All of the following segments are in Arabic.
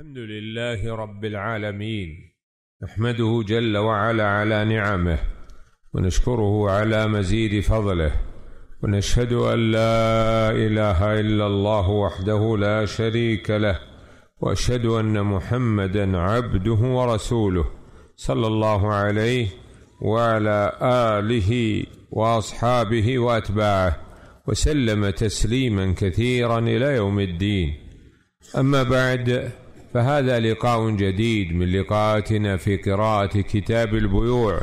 الحمد لله رب العالمين نحمده جل وعلا على نعمه ونشكره على مزيد فضله ونشهد ان لا اله الا الله وحده لا شريك له واشهد ان محمدا عبده ورسوله صلى الله عليه وعلى اله واصحابه واتباعه وسلم تسليما كثيرا الى يوم الدين اما بعد فهذا لقاء جديد من لقاءاتنا في قراءة كتاب البيوع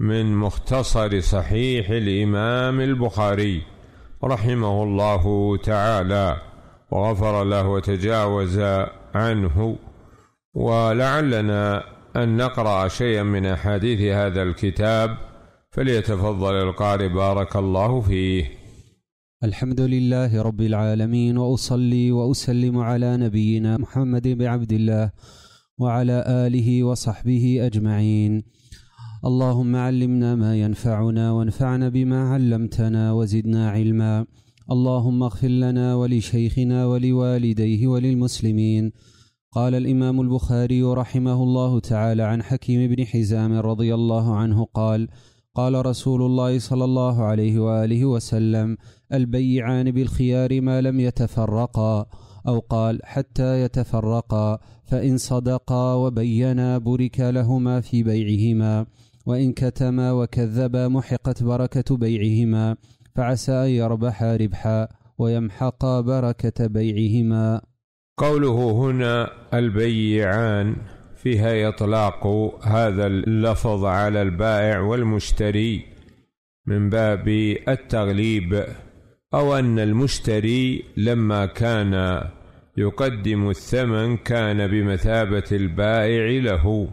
من مختصر صحيح الإمام البخاري رحمه الله تعالى وغفر له وتجاوز عنه ولعلنا أن نقرأ شيئا من أحاديث هذا الكتاب فليتفضل القارئ بارك الله فيه الحمد لله رب العالمين واصلي واسلم على نبينا محمد بن عبد الله وعلى اله وصحبه اجمعين اللهم علمنا ما ينفعنا وانفعنا بما علمتنا وزدنا علما اللهم اغفر لنا ولشيخنا ولوالديه وللمسلمين قال الامام البخاري رحمه الله تعالى عن حكيم بن حزام رضي الله عنه قال قال رسول الله صلى الله عليه واله وسلم البيعان بالخيار ما لم يتفرقا او قال حتى يتفرقا فان صدقا وبينا برك لهما في بيعهما وان كتما وكذبا محقت بركه بيعهما فعسى ان يربحا ربحا ويمحقا بركه بيعهما قوله هنا البيعان فيها إطلاق هذا اللفظ على البائع والمشتري من باب التغليب أو أن المشتري لما كان يقدم الثمن كان بمثابة البائع له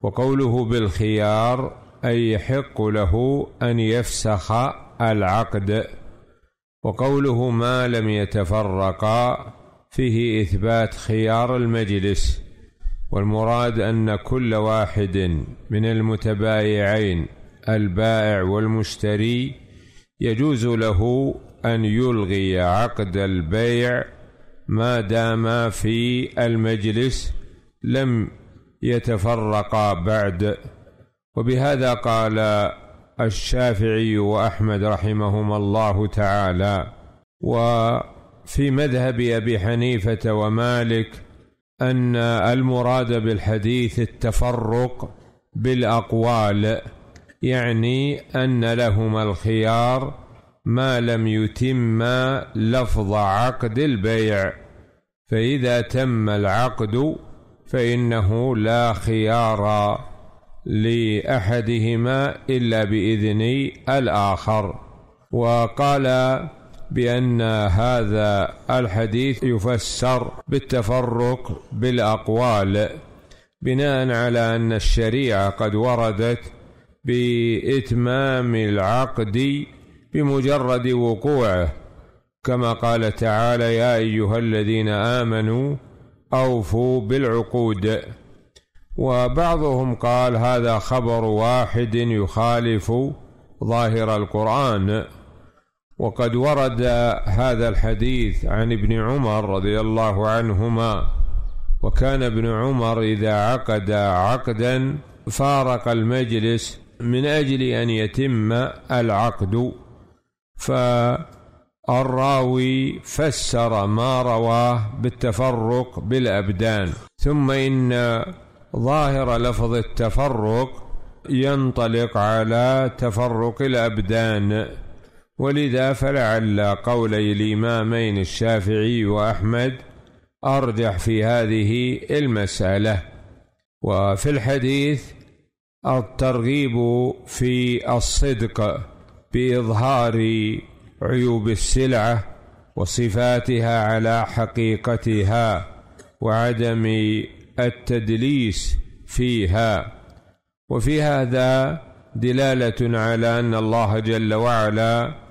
وقوله بالخيار أي يحق له أن يفسخ العقد وقوله ما لم يتفرقا فيه إثبات خيار المجلس والمراد أن كل واحد من المتبايعين البائع والمشتري يجوز له أن يلغي عقد البيع ما دام في المجلس لم يتفرقا بعد وبهذا قال الشافعي وأحمد رحمهما الله تعالى وفي مذهب أبي حنيفة ومالك ان المراد بالحديث التفرق بالاقوال يعني ان لهما الخيار ما لم يتم لفظ عقد البيع فاذا تم العقد فانه لا خيار لاحدهما الا باذن الاخر وقال بأن هذا الحديث يفسر بالتفرق بالأقوال بناء على أن الشريعة قد وردت بإتمام العقد بمجرد وقوعه كما قال تعالى يا أيها الذين آمنوا أوفوا بالعقود وبعضهم قال هذا خبر واحد يخالف ظاهر القرآن وقد ورد هذا الحديث عن ابن عمر رضي الله عنهما وكان ابن عمر إذا عقد عقدا فارق المجلس من أجل أن يتم العقد فالراوي فسر ما رواه بالتفرق بالأبدان ثم إن ظاهر لفظ التفرق ينطلق على تفرق الأبدان ولذا فلعل قولي الإمامين الشافعي وأحمد أرجح في هذه المسألة وفي الحديث الترغيب في الصدق بإظهار عيوب السلعة وصفاتها على حقيقتها وعدم التدليس فيها وفي هذا دلالة على أن الله جل وعلا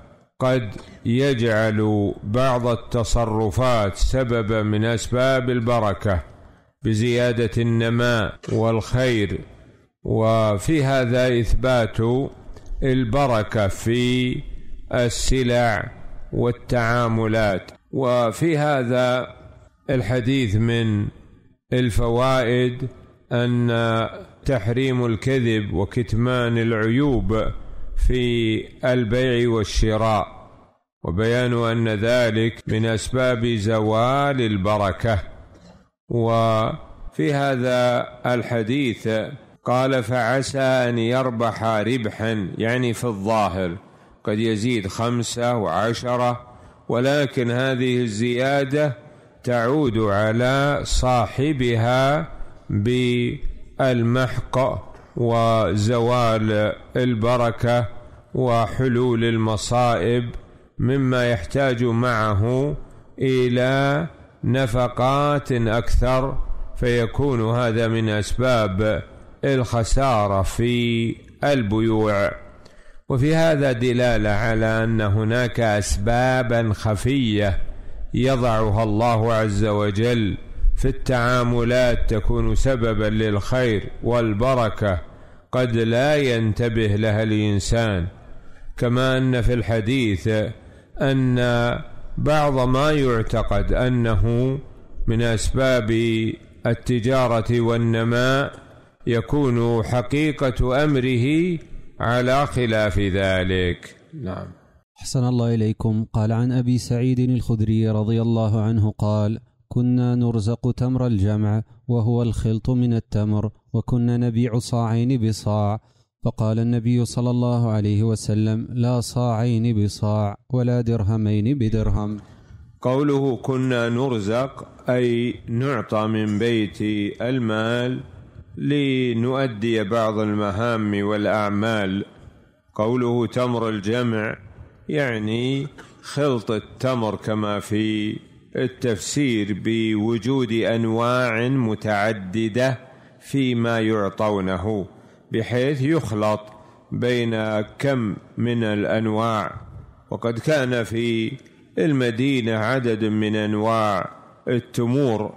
قد يجعل بعض التصرفات سببا من اسباب البركه بزياده النماء والخير وفي هذا اثبات البركه في السلع والتعاملات وفي هذا الحديث من الفوائد ان تحريم الكذب وكتمان العيوب في البيع والشراء وبيان ان ذلك من اسباب زوال البركه وفي هذا الحديث قال فعسى ان يربح ربحا يعني في الظاهر قد يزيد خمسه وعشره ولكن هذه الزياده تعود على صاحبها بالمحق وزوال البركه وحلول المصائب مما يحتاج معه الى نفقات اكثر فيكون هذا من اسباب الخساره في البيوع وفي هذا دلاله على ان هناك اسبابا خفيه يضعها الله عز وجل في التعاملات تكون سببا للخير والبركة قد لا ينتبه لها الإنسان كما أن في الحديث أن بعض ما يعتقد أنه من أسباب التجارة والنماء يكون حقيقة أمره على خلاف ذلك نعم أحسن الله إليكم قال عن أبي سعيد الخدري رضي الله عنه قال كنا نرزق تمر الجمع وهو الخلط من التمر وكنا نبيع صاعين بصاع فقال النبي صلى الله عليه وسلم لا صاعين بصاع ولا درهمين بدرهم قوله كنا نرزق اي نعطى من بيت المال لنؤدي بعض المهام والاعمال قوله تمر الجمع يعني خلط التمر كما في التفسير بوجود انواع متعدده فيما يعطونه بحيث يخلط بين كم من الانواع وقد كان في المدينه عدد من انواع التمور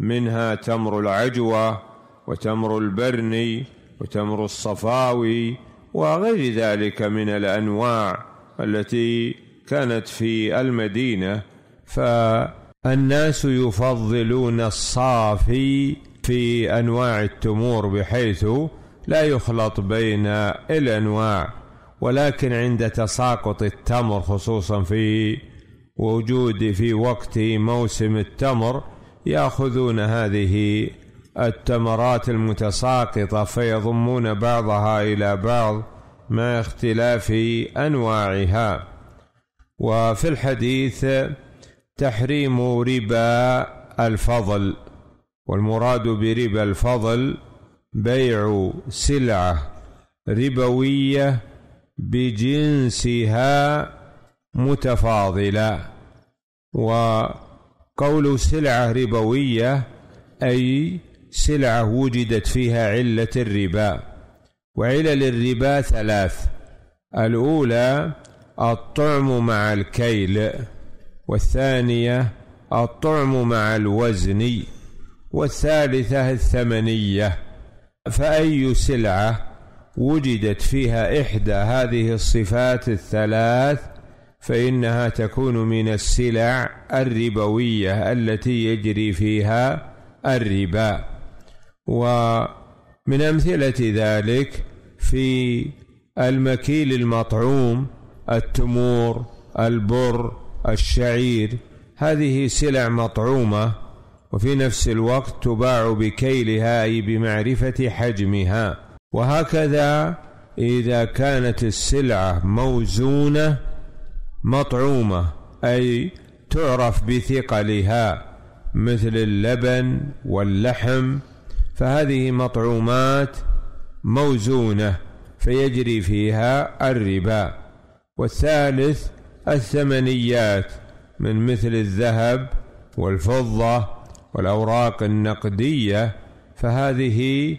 منها تمر العجوه وتمر البرني وتمر الصفاوي وغير ذلك من الانواع التي كانت في المدينه فالناس يفضلون الصافي في انواع التمور بحيث لا يخلط بين الانواع ولكن عند تساقط التمر خصوصا في وجود في وقت موسم التمر ياخذون هذه التمرات المتساقطه فيضمون بعضها الى بعض مع اختلاف انواعها وفي الحديث تحريم ربا الفضل والمراد بربا الفضل بيع سلعه ربويه بجنسها متفاضله وقول سلعه ربويه اي سلعه وجدت فيها عله الربا وعلل الربا ثلاث الاولى الطعم مع الكيل والثانية الطعم مع الوزن والثالثة الثمنية فأي سلعة وجدت فيها إحدى هذه الصفات الثلاث فإنها تكون من السلع الربوية التي يجري فيها الربا ومن أمثلة ذلك في المكيل المطعوم التمور البر الشعير هذه سلع مطعومة وفي نفس الوقت تباع بكيلها أي بمعرفة حجمها وهكذا إذا كانت السلعة موزونة مطعومة أي تعرف بثقلها مثل اللبن واللحم فهذه مطعومات موزونه فيجري فيها الربا والثالث الثمنيات من مثل الذهب والفضة والأوراق النقدية فهذه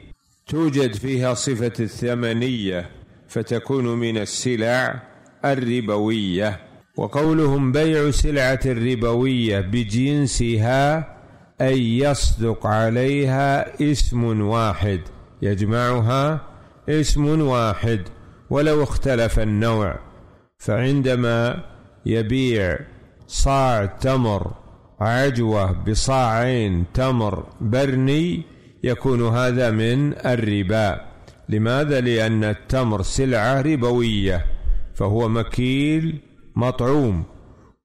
توجد فيها صفة الثمنية فتكون من السلع الربوية وقولهم بيع سلعة الربوية بجنسها أي يصدق عليها اسم واحد يجمعها اسم واحد ولو اختلف النوع فعندما يبيع صاع تمر عجوة بصاعين تمر برني يكون هذا من الربا لماذا؟ لأن التمر سلعة ربوية فهو مكيل مطعوم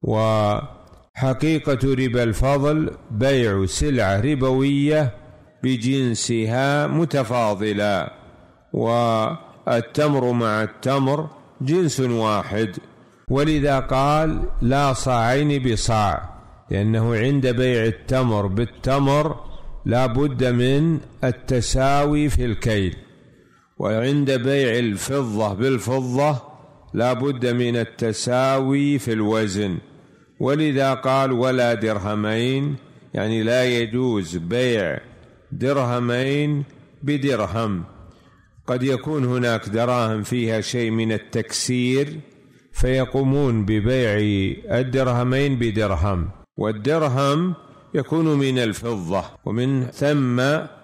وحقيقة ربا الفضل بيع سلعة ربوية بجنسها متفاضلا والتمر مع التمر جنس واحد ولذا قال لا صاعين بصاع لأنه عند بيع التمر بالتمر لا بد من التساوي في الكيل وعند بيع الفضة بالفضة لا بد من التساوي في الوزن ولذا قال ولا درهمين يعني لا يجوز بيع درهمين بدرهم قد يكون هناك دراهم فيها شيء من التكسير فيقومون ببيع الدرهمين بدرهم والدرهم يكون من الفضة ومن ثم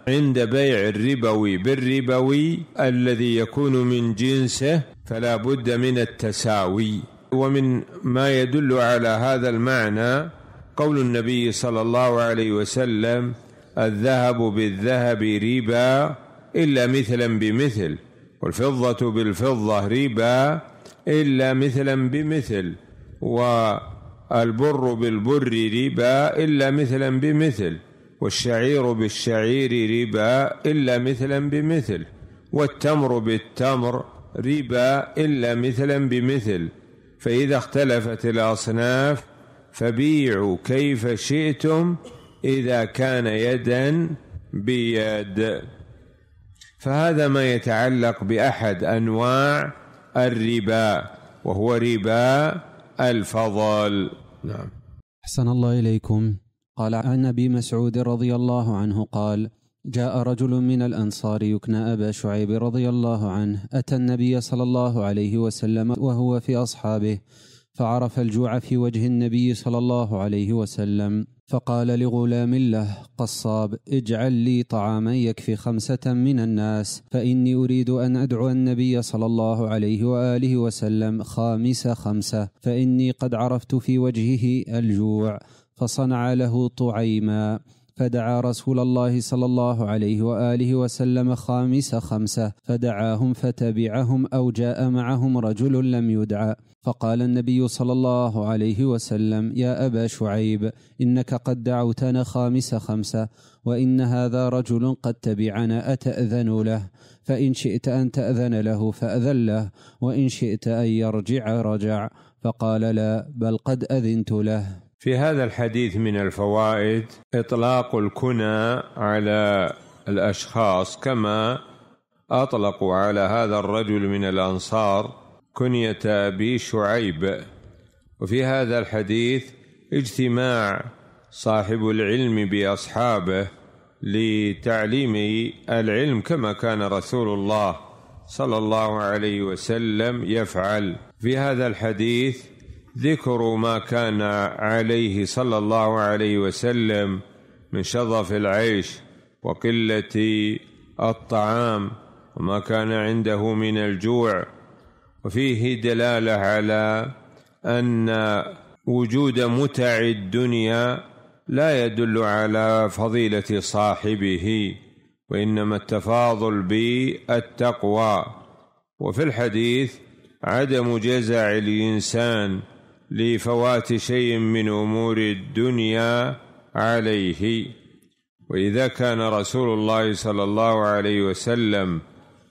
عند بيع الربوي بالربوي الذي يكون من جنسه فلا بد من التساوي ومن ما يدل على هذا المعنى قول النبي صلى الله عليه وسلم الذهب بالذهب ربا إلا مثلا بمثل والفضة بالفضة ربا إلا مثلا بمثل والبر بالبر ربا إلا مثلا بمثل والشعير بالشعير ربا إلا مثلا بمثل والتمر بالتمر ربا إلا مثلا بمثل فإذا اختلفت الأصناف فبيعوا كيف شئتم إذا كان يدا بيد فهذا ما يتعلق بأحد أنواع الربا وهو ربا الفضل نعم أحسن الله إليكم قال عن أبي مسعود رضي الله عنه قال جاء رجل من الأنصار يكنى أبا شعيب رضي الله عنه أتى النبي صلى الله عليه وسلم وهو في أصحابه فعرف الجوع في وجه النبي صلى الله عليه وسلم فقال لغلام له قصاب اجعل لي طعاما يكفي خمسة من الناس فإني أريد أن أدعو النبي صلى الله عليه وآله وسلم خامس خمسة فإني قد عرفت في وجهه الجوع فصنع له طعيما فدعا رسول الله صلى الله عليه واله وسلم خامس خمسه فدعاهم فتبعهم او جاء معهم رجل لم يدعى فقال النبي صلى الله عليه وسلم يا أبا شعيب إنك قد دعوتنا خامس خمسة وإن هذا رجل قد تبعنا أتأذن له فإن شئت أن تأذن له فأذن له وإن شئت أن يرجع رجع فقال لا بل قد أذنت له في هذا الحديث من الفوائد إطلاق الكنى على الأشخاص كما أطلقوا على هذا الرجل من الأنصار كنية أبي شعيب وفي هذا الحديث اجتماع صاحب العلم بأصحابه لتعليم العلم كما كان رسول الله صلى الله عليه وسلم يفعل في هذا الحديث ذكر ما كان عليه صلى الله عليه وسلم من شظف العيش وقله الطعام وما كان عنده من الجوع وفيه دلاله على ان وجود متع الدنيا لا يدل على فضيله صاحبه وانما التفاضل بالتقوى وفي الحديث عدم جزع الانسان لفوات شيء من امور الدنيا عليه واذا كان رسول الله صلى الله عليه وسلم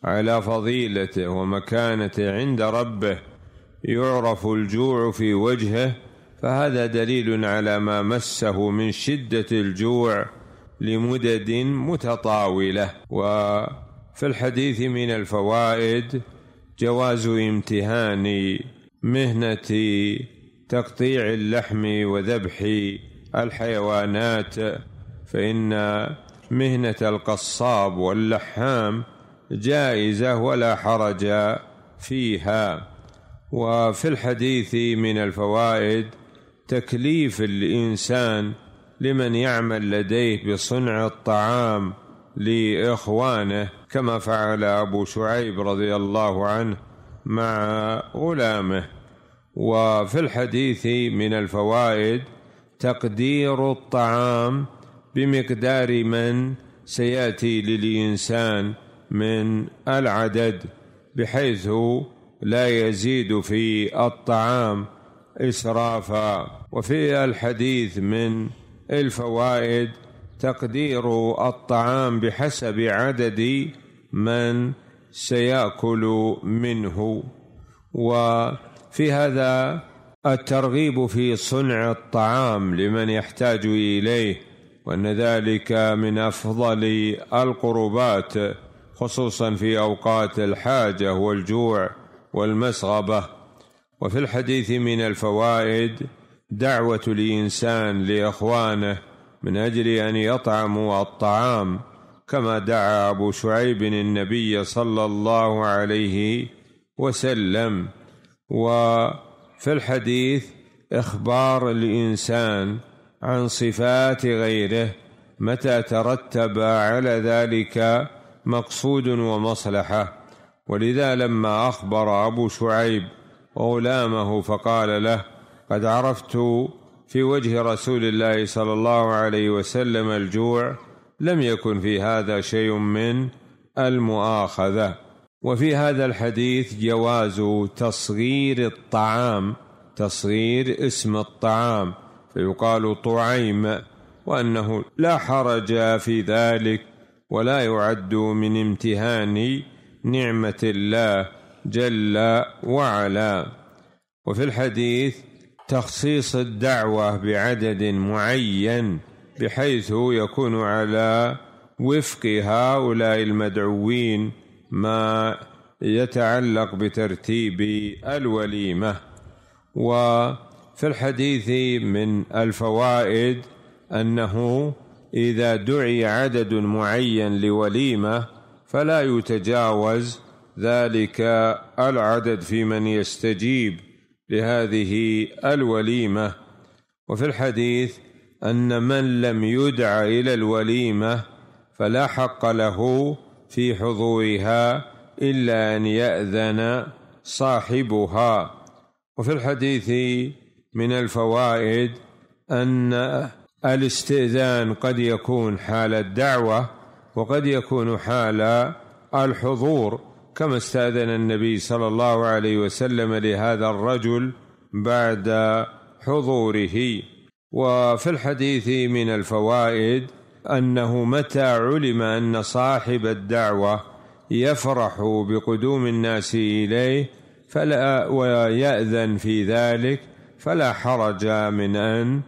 على فضيلته ومكانته عند ربه يعرف الجوع في وجهه فهذا دليل على ما مسه من شدة الجوع لمدد متطاولة وفي الحديث من الفوائد جواز امتهان مهنة تقطيع اللحم وذبح الحيوانات فإن مهنة القصاب واللحام جائزة ولا حرج فيها وفي الحديث من الفوائد تكليف الإنسان لمن يعمل لديه بصنع الطعام لإخوانه كما فعل أبو شعيب رضي الله عنه مع غلامه وفي الحديث من الفوائد تقدير الطعام بمقدار من سياتي للانسان من العدد بحيث لا يزيد في الطعام اسرافا وفي الحديث من الفوائد تقدير الطعام بحسب عدد من سياكل منه وفي هذا الترغيب في صنع الطعام لمن يحتاج اليه وان ذلك من افضل القربات خصوصا في اوقات الحاجه والجوع والمسغبه وفي الحديث من الفوائد دعوه الانسان لاخوانه من اجل ان يطعموا الطعام كما دعا ابو شعيب النبي صلى الله عليه وسلم وفي الحديث اخبار الانسان عن صفات غيره متى ترتب على ذلك مقصود ومصلحه ولذا لما اخبر ابو شعيب وغلامه فقال له قد عرفت في وجه رسول الله صلى الله عليه وسلم الجوع لم يكن في هذا شيء من المؤاخذه وفي هذا الحديث جواز تصغير الطعام تصغير اسم الطعام فيقال طعيم وانه لا حرج في ذلك ولا يعد من امتهان نعمه الله جل وعلا وفي الحديث تخصيص الدعوه بعدد معين بحيث يكون على وفق هؤلاء المدعوين ما يتعلق بترتيب الوليمه وفي الحديث من الفوائد انه اذا دعي عدد معين لوليمه فلا يتجاوز ذلك العدد في من يستجيب لهذه الوليمه وفي الحديث ان من لم يدع الى الوليمه فلا حق له في حضورها الا ان ياذن صاحبها وفي الحديث من الفوائد ان الاستئذان قد يكون حال الدعوة وقد يكون حال الحضور كما استأذن النبي صلى الله عليه وسلم لهذا الرجل بعد حضوره وفي الحديث من الفوائد أنه متى علم أن صاحب الدعوة يفرح بقدوم الناس إليه فلا ويأذن في ذلك فلا حرج من أن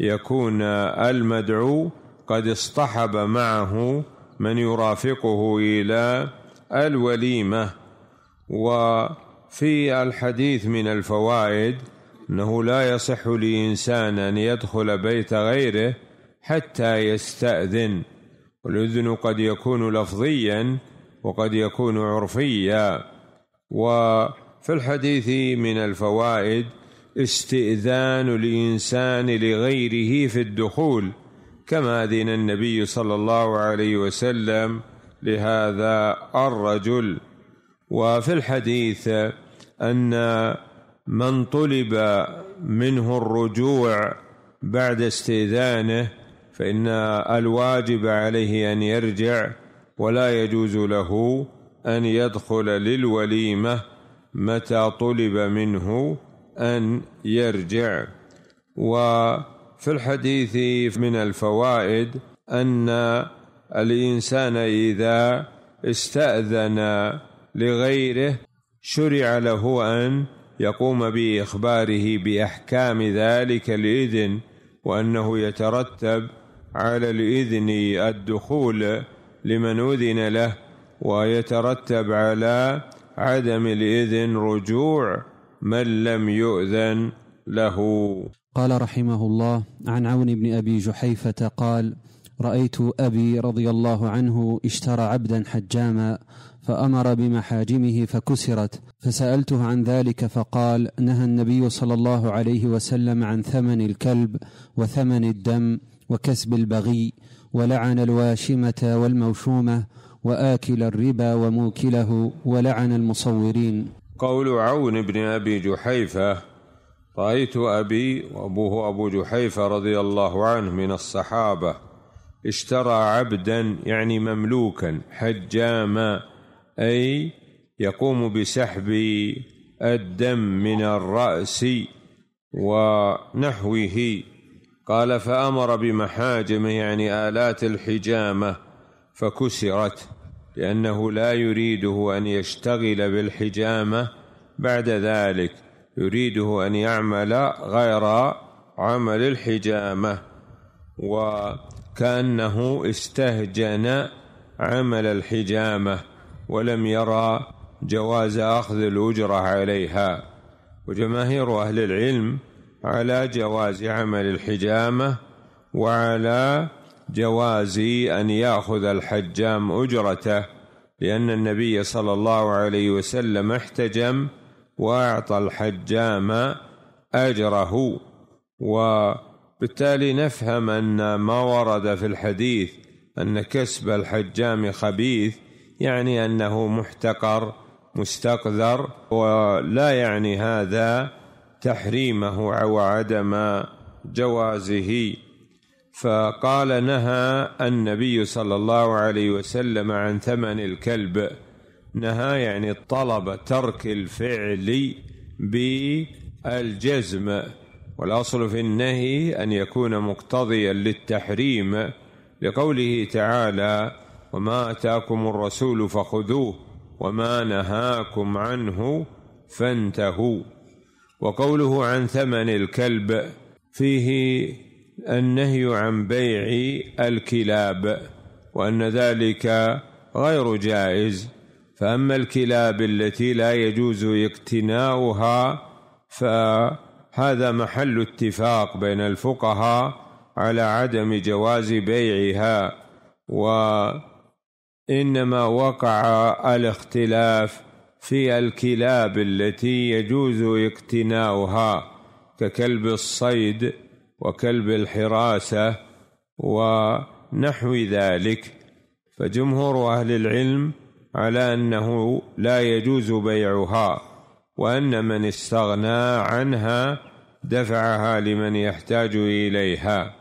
يكون المدعو قد اصطحب معه من يرافقه الى الوليمه وفي الحديث من الفوائد انه لا يصح لانسان ان يدخل بيت غيره حتى يستاذن والاذن قد يكون لفظيا وقد يكون عرفيا وفي الحديث من الفوائد استئذان الانسان لغيره في الدخول كما اذن النبي صلى الله عليه وسلم لهذا الرجل وفي الحديث ان من طلب منه الرجوع بعد استئذانه فان الواجب عليه ان يرجع ولا يجوز له ان يدخل للوليمه متى طلب منه أن يرجع وفي الحديث من الفوائد أن الإنسان إذا استأذن لغيره شرع له أن يقوم بإخباره بأحكام ذلك الإذن وأنه يترتب على الإذن الدخول لمن أذن له ويترتب على عدم الإذن رجوع من لم يؤذن له قال رحمه الله عن عون بن ابي جحيفه قال رايت ابي رضي الله عنه اشترى عبدا حجاما فامر بمحاجمه فكسرت فسالته عن ذلك فقال نهى النبي صلى الله عليه وسلم عن ثمن الكلب وثمن الدم وكسب البغي ولعن الواشمه والموشومه واكل الربا وموكله ولعن المصورين قول عون بن أبي جحيفة رأيت أبي وأبوه أبو جحيفة رضي الله عنه من الصحابة اشترى عبدا يعني مملوكا حجاما أي يقوم بسحب الدم من الرأس ونحوه قال فأمر بمحاجم يعني آلات الحجامة فكسرت لأنه لا يريده أن يشتغل بالحجامة بعد ذلك يريده أن يعمل غير عمل الحجامة وكأنه استهجن عمل الحجامة ولم يرى جواز أخذ الأجرة عليها وجماهير أهل العلم على جواز عمل الحجامة وعلى جوازي أن يأخذ الحجام أجرته لأن النبي صلى الله عليه وسلم احتجم وأعطى الحجام أجره وبالتالي نفهم أن ما ورد في الحديث أن كسب الحجام خبيث يعني أنه محتقر مستقذر ولا يعني هذا تحريمه أو عدم جوازه فقال نهى النبي صلى الله عليه وسلم عن ثمن الكلب نهى يعني طلب ترك الفعل بالجزم والأصل في النهي أن يكون مقتضيا للتحريم لقوله تعالى وما أتاكم الرسول فخذوه وما نهاكم عنه فانتهوا وقوله عن ثمن الكلب فيه النهي عن بيع الكلاب وأن ذلك غير جائز فأما الكلاب التي لا يجوز اقتناؤها فهذا محل اتفاق بين الفقهاء على عدم جواز بيعها وإنما وقع الاختلاف في الكلاب التي يجوز اقتناؤها ككلب الصيد وكلب الحراسة ونحو ذلك فجمهور أهل العلم على أنه لا يجوز بيعها وأن من استغنى عنها دفعها لمن يحتاج إليها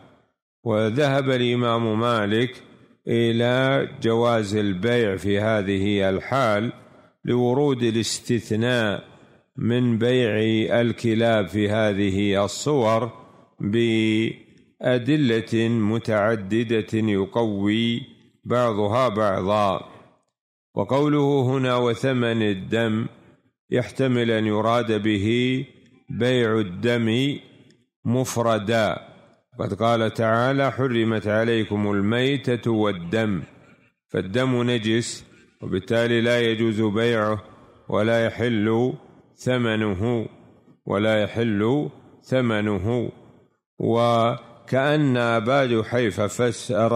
وذهب الإمام مالك إلى جواز البيع في هذه الحال لورود الاستثناء من بيع الكلاب في هذه الصور بأدلة متعددة يقوي بعضها بعضا وقوله هنا وثمن الدم يحتمل أن يراد به بيع الدم مفردا قد قال تعالى حرمت عليكم الميتة والدم فالدم نجس وبالتالي لا يجوز بيعه ولا يحل ثمنه ولا يحل ثمنه وكأن أبا حيفا فسر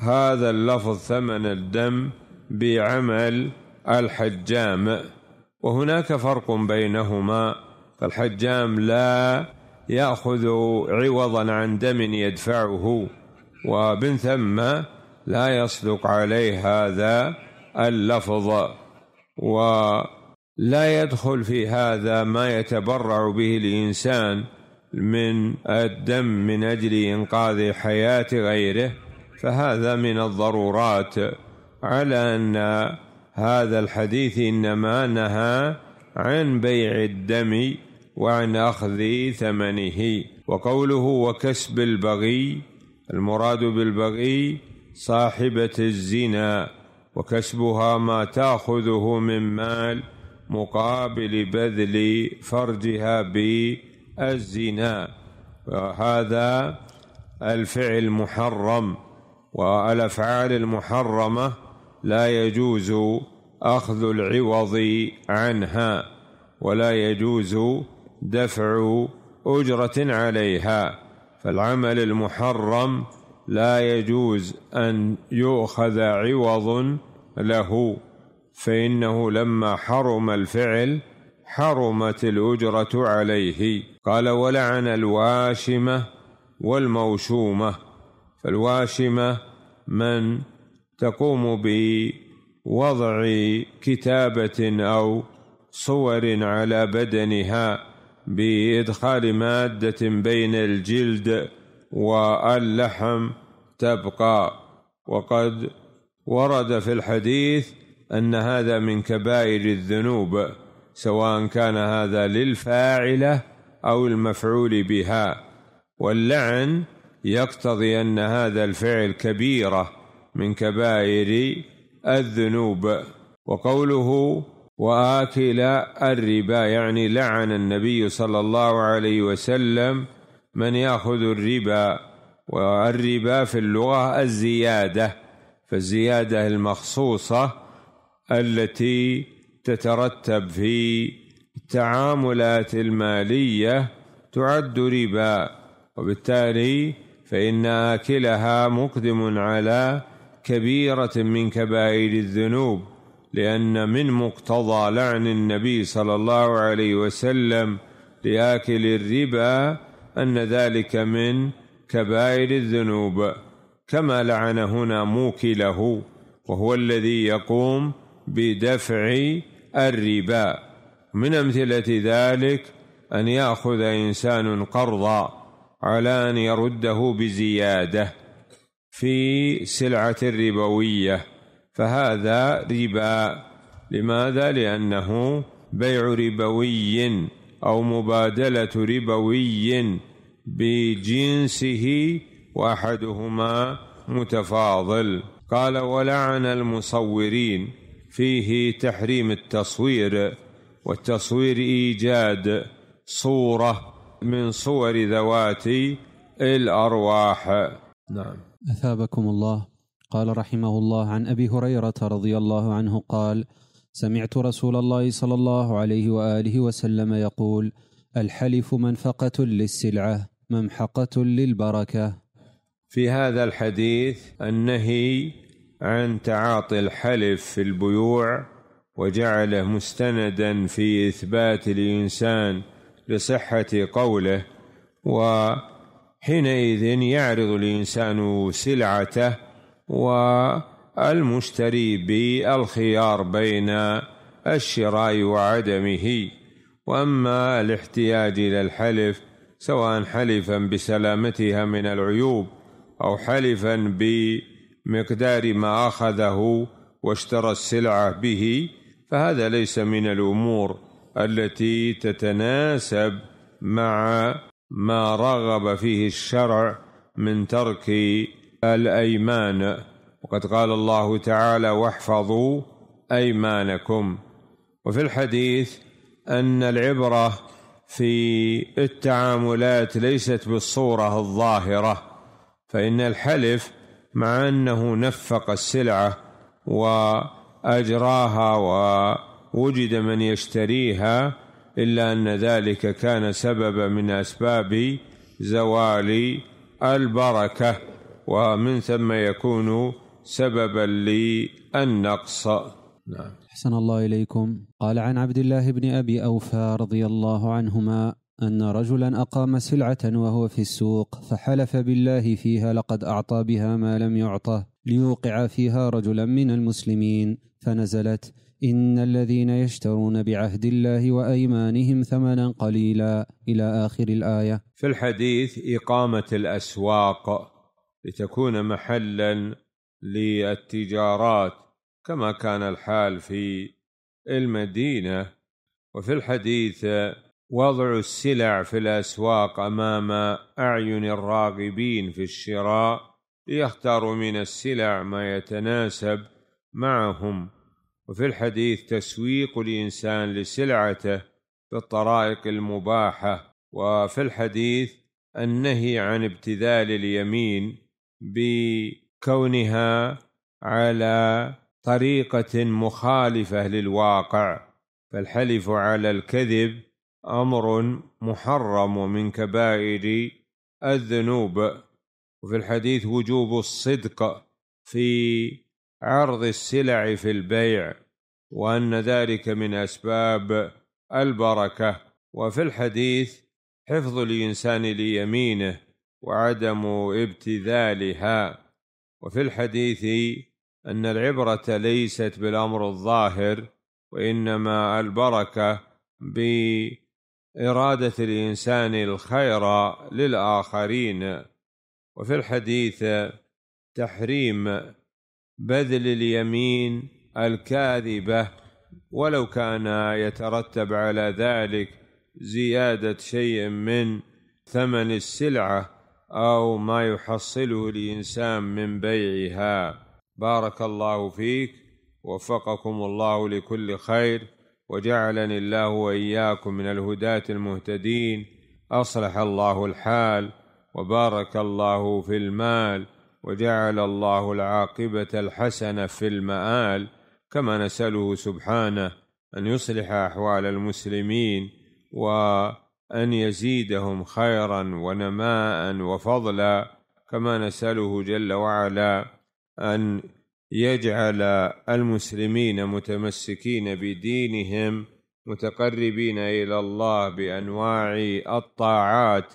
هذا اللفظ ثمن الدم بعمل الحجام وهناك فرق بينهما فالحجام لا ياخذ عوضا عن دم يدفعه ومن ثم لا يصدق عليه هذا اللفظ ولا يدخل في هذا ما يتبرع به الانسان من الدم من اجل انقاذ حياه غيره فهذا من الضرورات على ان هذا الحديث انما نهى عن بيع الدم وعن اخذ ثمنه وقوله وكسب البغي المراد بالبغي صاحبه الزنا وكسبها ما تاخذه من مال مقابل بذل فرجها بالزنا الزنا وهذا الفعل محرم والافعال المحرمه لا يجوز اخذ العوض عنها ولا يجوز دفع اجره عليها فالعمل المحرم لا يجوز ان يؤخذ عوض له فانه لما حرم الفعل حرمت الأجرة عليه قال ولعن الواشمة والموشومة فالواشمة من تقوم بوضع كتابة أو صور على بدنها بإدخال مادة بين الجلد واللحم تبقى وقد ورد في الحديث أن هذا من كبائر الذنوب سواء كان هذا للفاعله او المفعول بها واللعن يقتضي ان هذا الفعل كبيره من كبائر الذنوب وقوله واكل الربا يعني لعن النبي صلى الله عليه وسلم من ياخذ الربا والربا في اللغه الزياده فالزياده المخصوصه التي تترتب في التعاملات المالية تعد ربا وبالتالي فإن آكلها مقدم على كبيرة من كبائر الذنوب لأن من مقتضى لعن النبي صلى الله عليه وسلم لآكل الربا أن ذلك من كبائر الذنوب كما لعن هنا موكله وهو الذي يقوم بدفع الربا من امثله ذلك ان ياخذ انسان قرضا على ان يرده بزياده في سلعه ربويه فهذا ربا لماذا لانه بيع ربوي او مبادله ربوي بجنسه واحدهما متفاضل قال ولعن المصورين فيه تحريم التصوير والتصوير ايجاد صوره من صور ذوات الارواح نعم اثابكم الله قال رحمه الله عن ابي هريره رضي الله عنه قال سمعت رسول الله صلى الله عليه واله وسلم يقول الحلف منفقه للسلعه ممحقه للبركه في هذا الحديث النهي عن تعاطي الحلف في البيوع وجعله مستندا في إثبات الإنسان لصحة قوله وحينئذ يعرض الإنسان سلعته والمشتري بالخيار بين الشراء وعدمه واما الاحتياج الى الحلف سواء حلفا بسلامتها من العيوب او حلفا ب مقدار ما اخذه واشترى السلعه به فهذا ليس من الامور التي تتناسب مع ما رغب فيه الشرع من ترك الايمان وقد قال الله تعالى واحفظوا ايمانكم وفي الحديث ان العبره في التعاملات ليست بالصوره الظاهره فان الحلف مع أنه نفق السلعة وأجراها ووجد من يشتريها إلا أن ذلك كان سببا من أسباب زوال البركة ومن ثم يكون سببا للنقص نعم أحسن الله إليكم قال عن عبد الله بن أبي أوفى رضي الله عنهما أن رجلا أقام سلعة وهو في السوق فحلف بالله فيها لقد أعطى بها ما لم يعطه ليوقع فيها رجلا من المسلمين فنزلت إن الذين يشترون بعهد الله وأيمانهم ثمنا قليلا إلى آخر الآية في الحديث إقامة الأسواق لتكون محلا للتجارات كما كان الحال في المدينة وفي الحديث وضع السلع في الاسواق امام اعين الراغبين في الشراء ليختاروا من السلع ما يتناسب معهم وفي الحديث تسويق الانسان لسلعته بالطرائق المباحه وفي الحديث النهي عن ابتذال اليمين بكونها على طريقه مخالفه للواقع فالحلف على الكذب امر محرم ومن كبائر الذنوب وفي الحديث وجوب الصدق في عرض السلع في البيع وان ذلك من اسباب البركه وفي الحديث حفظ الانسان ليمينه وعدم ابتذالها وفي الحديث ان العبره ليست بالامر الظاهر وانما البركه ب إرادة الإنسان الخير للآخرين وفي الحديث تحريم بذل اليمين الكاذبة ولو كان يترتب على ذلك زيادة شيء من ثمن السلعة أو ما يحصله الإنسان من بيعها بارك الله فيك وفقكم الله لكل خير وجعلني الله واياكم من الهداة المهتدين اصلح الله الحال وبارك الله في المال وجعل الله العاقبة الحسنة في المآل كما نسأله سبحانه أن يصلح أحوال المسلمين وأن يزيدهم خيرا ونماء وفضلا كما نسأله جل وعلا أن يجعل المسلمين متمسكين بدينهم متقربين الى الله بانواع الطاعات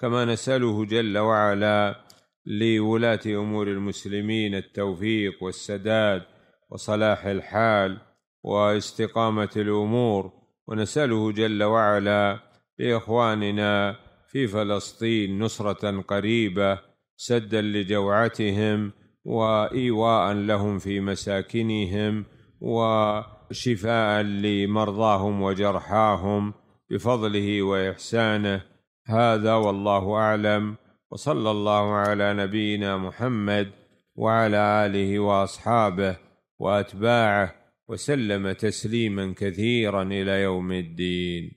كما نساله جل وعلا لولاه امور المسلمين التوفيق والسداد وصلاح الحال واستقامه الامور ونساله جل وعلا لاخواننا في فلسطين نصره قريبه سدا لجوعتهم وايواء لهم في مساكنهم وشفاء لمرضاهم وجرحاهم بفضله واحسانه هذا والله اعلم وصلى الله على نبينا محمد وعلى اله واصحابه واتباعه وسلم تسليما كثيرا الى يوم الدين